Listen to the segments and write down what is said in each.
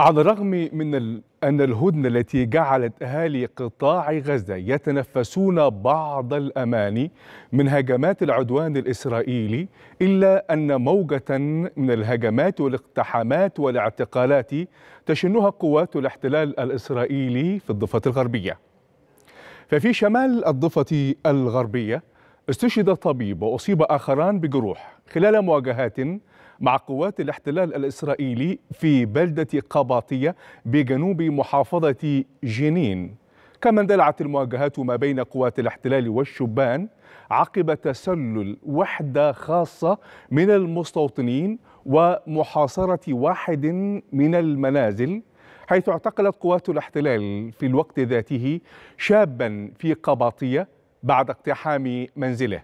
على الرغم من أن الهدنة التي جعلت أهالي قطاع غزة يتنفسون بعض الأمان من هجمات العدوان الإسرائيلي إلا أن موجة من الهجمات والاقتحامات والاعتقالات تشنها قوات الاحتلال الإسرائيلي في الضفة الغربية ففي شمال الضفة الغربية استشهد طبيب وأصيب آخران بجروح خلال مواجهات مع قوات الاحتلال الإسرائيلي في بلدة قباطية بجنوب محافظة جنين كما اندلعت المواجهات ما بين قوات الاحتلال والشبان عقب تسلل وحدة خاصة من المستوطنين ومحاصرة واحد من المنازل حيث اعتقلت قوات الاحتلال في الوقت ذاته شابا في قباطية بعد اقتحام منزله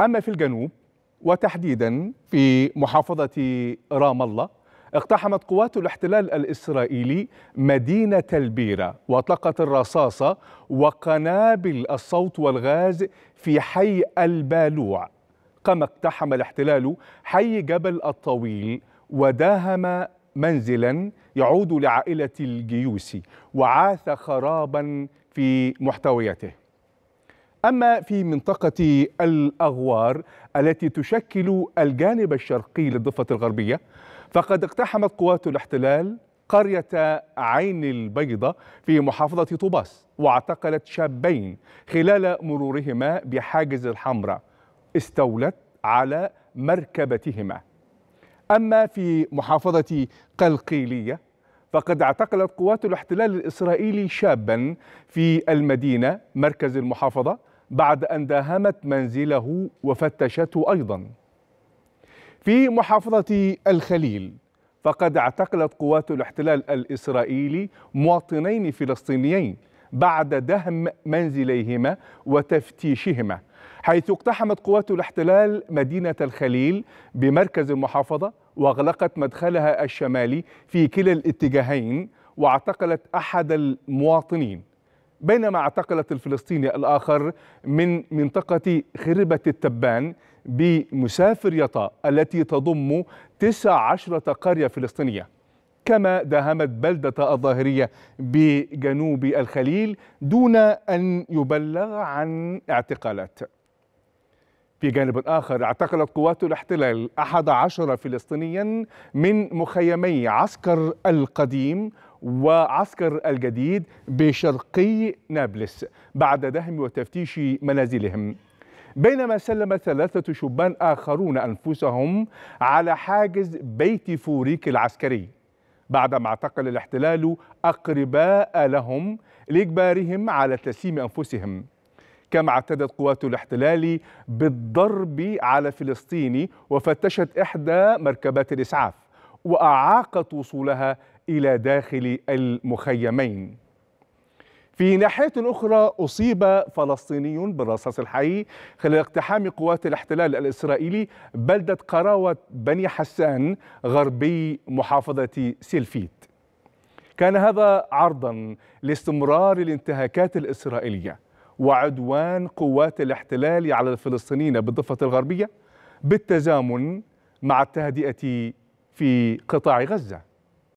أما في الجنوب وتحديدا في محافظة رام الله اقتحمت قوات الاحتلال الإسرائيلي مدينة البيرة وأطلقت الرصاصة وقنابل الصوت والغاز في حي البالوع كما اقتحم الاحتلال حي جبل الطويل وداهم منزلا يعود لعائلة الجيوسي وعاث خرابا في محتوياته أما في منطقة الأغوار التي تشكل الجانب الشرقي للضفة الغربية فقد اقتحمت قوات الاحتلال قرية عين البيضة في محافظة طوباس واعتقلت شابين خلال مرورهما بحاجز الحمراء استولت على مركبتهما أما في محافظة قلقيلية فقد اعتقلت قوات الاحتلال الإسرائيلي شابا في المدينة مركز المحافظة بعد أن داهمت منزله وفتشته أيضا في محافظة الخليل فقد اعتقلت قوات الاحتلال الإسرائيلي مواطنين فلسطينيين بعد دهم منزليهما وتفتيشهما حيث اقتحمت قوات الاحتلال مدينة الخليل بمركز المحافظة واغلقت مدخلها الشمالي في كلا الاتجاهين واعتقلت أحد المواطنين بينما اعتقلت الفلسطيني الآخر من منطقة خربة التبان بمسافر يطا التي تضم 19 قرية فلسطينية كما داهمت بلدة الظاهرية بجنوب الخليل دون أن يبلغ عن اعتقالات في جانب آخر اعتقلت قوات الاحتلال 11 فلسطينيا من مخيمي عسكر القديم وعسكر الجديد بشرقي نابلس بعد دهم وتفتيش منازلهم بينما سلم ثلاثة شبان آخرون أنفسهم على حاجز بيت فوريك العسكري بعدما اعتقل الاحتلال أقرباء لهم لإجبارهم على تسليم أنفسهم كما اعتدت قوات الاحتلال بالضرب على فلسطيني وفتشت إحدى مركبات الإسعاف وأعاقت وصولها إلى داخل المخيمين في ناحية أخرى أصيب فلسطيني بالرصاص الحي خلال اقتحام قوات الاحتلال الإسرائيلي بلدة قراوة بني حسان غربي محافظة سيلفيت كان هذا عرضا لاستمرار الانتهاكات الإسرائيلية وعدوان قوات الاحتلال على الفلسطينيين بالضفة الغربية بالتزامن مع التهدئة في قطاع غزه